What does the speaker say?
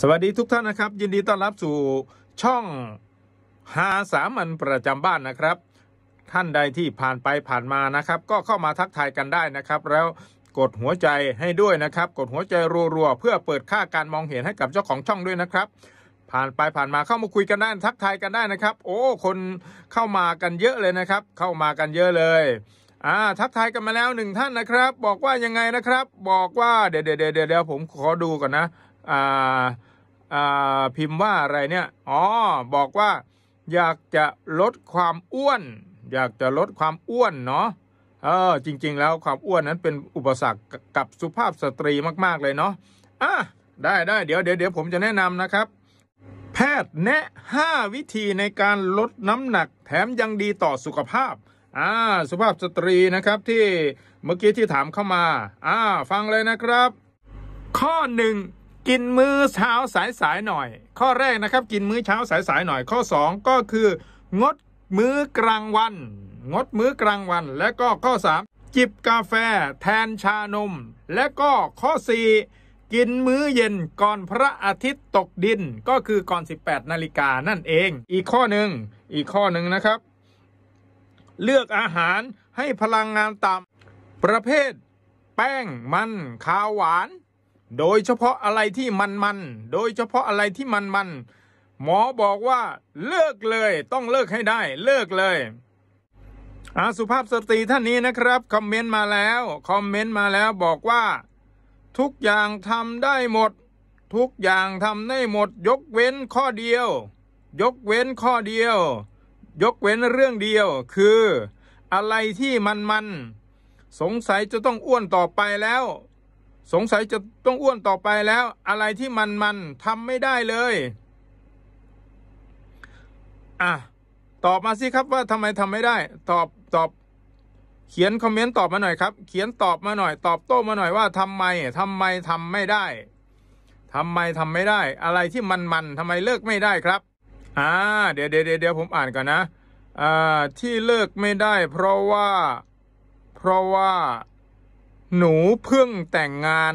สวัสดีทุกท่านนะครับยินดีต้อนรับสู่ช่องหาสามัญประจำบ้านนะครับ ท่านใดที่ผ่านไปผ่านมานะครับ ก็เข้ามาทักทายกันได้นะครับ แล้วกดหัวใจให้ด้วยนะครับ กดหัวใจรัวๆเพื่อเปิดค่าการมองเห็นให้กับเจ้าของช่องด้วยนะครับ ผ่านไปผ่านมาเข้ามาคุยกันได้ ทักทายกันได้นะครับ โอ้ คนเข้ามากันเยอะเลยนะครับ เข้ามากันเยอะเลยอ่าทักทายกันมาแล้วหนึ่งท่านนะครับ บอกว่ายังไงนะครับ บอกว่าเดี๋ยวเดี๋ยวเดี๋ยวผมขอดูก่อนนะพิมพ์ว่าอะไรเนี่ย อ๋อ บอกว่าอยากจะลดความอ้วน อยากจะลดความอ้วนเนาะเออจริงๆแล้วความอ้วนนั้นเป็นอุปสรรคกับสุภาพสตรีมากๆเลยเนาะอ่ะได้ได้ เดี๋ยวเดี๋ยวเดี๋ยวผมจะแนะนำนะครับ แพทย์แนะ 5 วิธีในการลดน้ำหนัก แถมยังดีต่อสุขภาพอ่าสุภาพสตรีนะครับที่เมื่อกี้ที่ถามเข้ามาอ่าฟังเลยนะครับ ข้อหนึ่งกินมื้อเช้าสายสายหน่อย ข้อแรกนะครับ กินมื้อเช้าสายสายหน่อยข้อ 2 ก็คือ งดมื้อกลางวัน งดมื้อกลางวัน และก็ข้อ 3 จิบกาแฟ แทนชานม และก็ข้อ 4 กินมื้อเย็นก่อนพระอาทิตย์ตกดินก็คือก่อน18นาฬิกานั่นเอง อีกข้อหนึ่งอีกข้อหนึ่งนะครับ เลือกอาหารให้พลังงานต่ำประเภท แป้งมันข้าวหวานโดยเฉพาะอะไรที่มันมัน โดยเฉพาะอะไรที่มันมันหมอบอกว่าเลิกเลย ต้องเลิกให้ได้เลิกเลยอาสุภาพสตรีท่านนี้นะครับคอมเมนต์มาแล้วคอมเมนต์มาแล้วบอกว่า ทุกอย่างทำได้หมด ทุกอย่างทำได้หมด ยกเว้นข้อเดียว ยกเว้นข้อเดียว ยกเว้นเรื่องเดียว คือ อะไรที่มันมันสงสัยจะต้องอ้วนต่อไปแล้วสงสัยจะต้องอ้วนต่อไปแล้ว อะไรที่มันมันทำไม่ได้เลยอ่ะตอบมาสิครับว่าทำไมทำไม่ได้ ตอบตอบ เขียนคอมเมนต์ตอบมาหน่อยครับ เขียนตอบมาหน่อย ตอบโต้มาหน่อยว่าทำไมทำไมทำไม่ได้ทำไมทำไม่ได้ อะไรที่มันมันทำไมเลิกไม่ได้ครับอ่าเดี๋ยวเดี๋ยวเดี๋ยวผมอ่านก่อนนะอ่าที่เลิกไม่ได้ เพราะว่า เพราะว่าหนูเพิ่งแต่งงาน